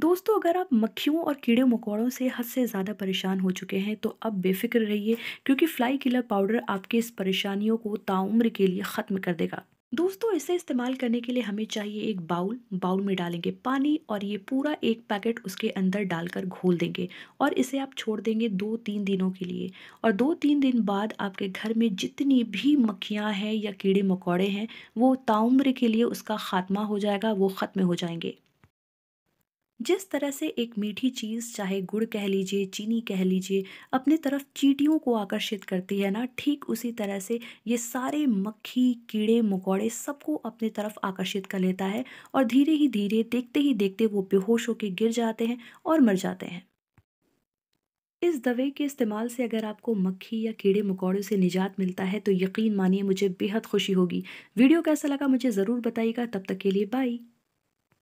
दोस्तों अगर आप मक्खियों और कीड़े मकोड़ों से हद से ज़्यादा परेशान हो चुके हैं तो अब बेफिक्र रहिए क्योंकि फ्लाई किलर पाउडर आपके इस परेशानियों को ताउम्र के लिए ख़त्म कर देगा दोस्तों इसे इस्तेमाल करने के लिए हमें चाहिए एक बाउल बाउल में डालेंगे पानी और ये पूरा एक पैकेट उसके अंदर डालकर घोल देंगे और इसे आप छोड़ देंगे दो तीन दिनों के लिए और दो तीन दिन बाद आपके घर में जितनी भी मक्खियाँ हैं या कीड़े मकोड़े हैं वो ताउम्र के लिए उसका खात्मा हो जाएगा वो ख़त्म हो जाएंगे जिस तरह से एक मीठी चीज़ चाहे गुड़ कह लीजिए चीनी कह लीजिए अपने तरफ चीटियों को आकर्षित करती है ना ठीक उसी तरह से ये सारे मक्खी कीड़े मकोड़े सबको अपने तरफ आकर्षित कर लेता है और धीरे ही धीरे देखते ही देखते वो बेहोश होकर गिर जाते हैं और मर जाते हैं इस दवे के इस्तेमाल से अगर आपको मक्खी या कीड़े मकौड़ों से निजात मिलता है तो यकीन मानिए मुझे बेहद खुशी होगी वीडियो कैसा लगा मुझे ज़रूर बताइएगा तब तक के लिए बाई